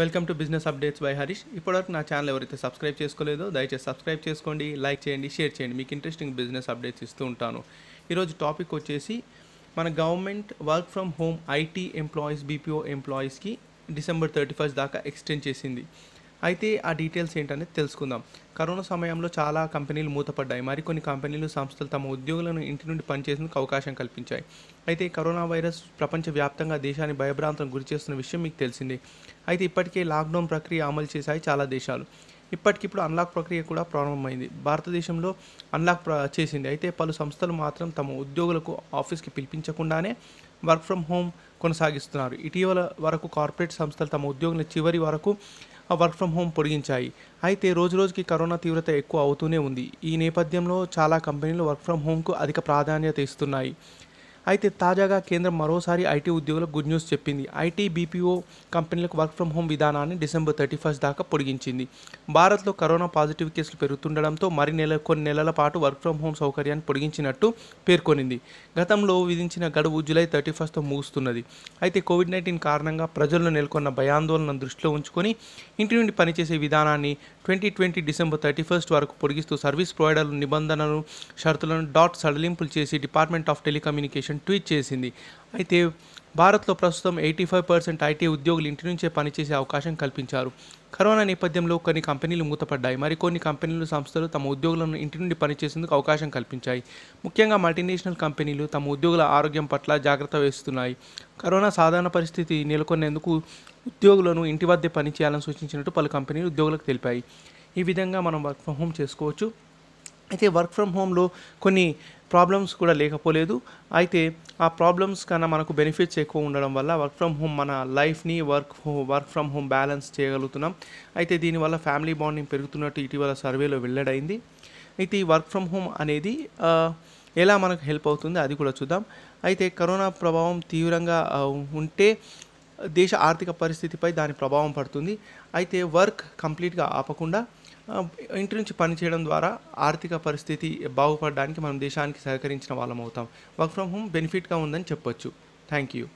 welcome to business updates by Harish ఇప్పటివరకు నా channel ఎవరైతే సబ్స్క్రైబ్ చేసుకోలేదో దయచేసి సబ్స్క్రైబ్ చేసుకోండి లైక్ చేయండి షేర్ చేయండి మీకు ఇంట్రెస్టింగ్ బిజినెస్ అప్డేట్స్ ఇస్తూ ఉంటాను ఈరోజు టాపిక్ వచ్చేసి మన government work from home IT employees BPO ఎంప్లాయీస్కి డిసెంబర్ థర్టీ ఫస్ట్ దాకా ఎక్స్టెండ్ చేసింది అయితే ఆ డీటెయిల్స్ ఏంటనేది తెలుసుకుందాం కరోనా సమయంలో చాలా కంపెనీలు మూతపడ్డాయి మరికొన్ని కంపెనీలు సంస్థలు తమ ఉద్యోగులను ఇంటి నుండి పనిచేసేందుకు అవకాశం కల్పించాయి అయితే కరోనా వైరస్ ప్రపంచవ్యాప్తంగా దేశాన్ని భయభ్రాంతం గురిచేస్తున్న విషయం మీకు తెలిసిందే అయితే ఇప్పటికే లాక్డౌన్ ప్రక్రియ అమలు చేశాయి చాలా దేశాలు ఇప్పటికిప్పుడు అన్లాక్ ప్రక్రియ కూడా ప్రారంభమైంది భారతదేశంలో అన్లాక్ చేసింది అయితే పలు సంస్థలు మాత్రం తమ ఉద్యోగులకు ఆఫీస్కి పిలిపించకుండానే వర్క్ ఫ్రమ్ హోమ్ కొనసాగిస్తున్నారు ఇటీవల వరకు కార్పొరేట్ సంస్థలు తమ ఉద్యోగుల చివరి వరకు వర్క్ ఫ్రమ్ హోమ్ పొడిగించాయి అయితే రోజు రోజుకి కరోనా తీవ్రత ఎక్కువ అవుతూనే ఉంది ఈ నేపథ్యంలో చాలా కంపెనీలు వర్క్ ఫ్రమ్ హోమ్కు అధిక ప్రాధాన్యత ఇస్తున్నాయి అయితే తాజాగా కేంద్రం మరోసారి ఐటీ ఉద్యోగులకు గుడ్ న్యూస్ చెప్పింది ఐటీ బీపీఓ కంపెనీలకు వర్క్ ఫ్రమ్ హోమ్ విధానాన్ని డిసెంబర్ థర్టీ ఫస్ట్ దాకా పొడిగించింది భారత్లో కరోనా పాజిటివ్ కేసులు పెరుగుతుండడంతో మరి నెల కొన్ని నెలల పాటు వర్క్ ఫ్రమ్ హోమ్ సౌకర్యాన్ని పొడిగించినట్టు పేర్కొనింది గతంలో విధించిన గడువు జులై థర్టీ ఫస్ట్తో ముగుస్తున్నది అయితే కోవిడ్ నైన్టీన్ కారణంగా ప్రజల్లో నెలకొన్న భయాందోళన దృష్టిలో ఉంచుకొని ఇంటి నుండి పనిచేసే విధానాన్ని twenty twenty December thirty first వరకు పొడిగిస్తూ సర్వీస్ ప్రొవైడర్లు నిబంధనలు షరతులను డాట్ సడలింపులు చేసి department of telecommunication information tweet చేసింది అయితే భారత్లో ప్రస్తుతం ఎయిటీ ఫైవ్ పర్సెంట్ ఐటీ ఉద్యోగులు ఇంటి నుంచే పనిచేసే అవకాశం కల్పించారు కరోనా నేపథ్యంలో కొన్ని కంపెనీలు మూతపడ్డాయి మరికొన్ని కంపెనీలు సంస్థలు తమ ఉద్యోగులను ఇంటి నుండి పనిచేసేందుకు అవకాశం కల్పించాయి ముఖ్యంగా మల్టీనేషనల్ కంపెనీలు తమ ఉద్యోగుల ఆరోగ్యం పట్ల జాగ్రత్త వేస్తున్నాయి కరోనా సాధారణ పరిస్థితి నెలకొనేందుకు ఉద్యోగులను ఇంటి వద్దే పనిచేయాలని సూచించినట్టు పలు కంపెనీలు ఉద్యోగులకు తెలిపాయి ఈ విధంగా మనం వర్క్ ఫ్రమ్ హోమ్ చేసుకోవచ్చు అయితే వర్క్ ఫ్రమ్ హోమ్లో కొన్ని ప్రాబ్లమ్స్ కూడా లేకపోలేదు అయితే ఆ ప్రాబ్లమ్స్ కన్నా మనకు బెనిఫిట్స్ ఎక్కువ ఉండడం వల్ల వర్క్ ఫ్రమ్ హోమ్ మన లైఫ్ని work work from home balance చేయగలుగుతున్నాం అయితే దీనివల్ల ఫ్యామిలీ బాండింగ్ పెరుగుతున్నట్టు ఇటీవల సర్వేలో వెల్లడైంది అయితే ఈ వర్క్ ఫ్రమ్ హోమ్ అనేది ఎలా మనకు హెల్ప్ అవుతుంది అది కూడా చూద్దాం అయితే కరోనా ప్రభావం తీవ్రంగా ఉంటే దేశ ఆర్థిక పరిస్థితిపై దాని ప్రభావం పడుతుంది అయితే వర్క్ కంప్లీట్గా ఆపకుండా ఇంటి నుంచి పని చేయడం ద్వారా ఆర్థిక పరిస్థితి బాగుపడడానికి మనం దేశానికి సహకరించిన వాళ్ళం అవుతాం వర్క్ ఫ్రమ్ హోమ్ బెనిఫిట్గా ఉందని చెప్పొచ్చు థ్యాంక్ యూ